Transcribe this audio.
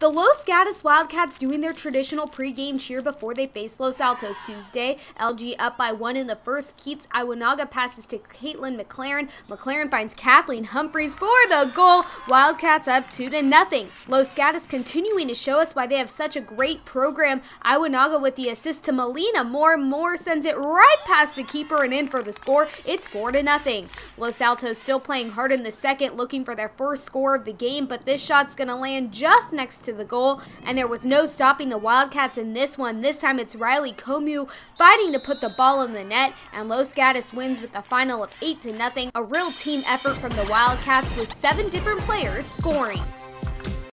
The Los Gatos Wildcats doing their traditional pregame cheer before they face Los Altos Tuesday. LG up by one in the first. Keats Iwanaga passes to Caitlin McLaren. McLaren finds Kathleen Humphreys for the goal. Wildcats up two to nothing. Los Gatos continuing to show us why they have such a great program. Iwanaga with the assist to Melina Moore. Moore sends it right past the keeper and in for the score. It's four to nothing. Los Altos still playing hard in the second, looking for their first score of the game, but this shot's going to land just next to the goal, and there was no stopping the Wildcats in this one. This time it's Riley Comu fighting to put the ball in the net, and Los Gatos wins with a final of 8 to nothing. A real team effort from the Wildcats with seven different players scoring.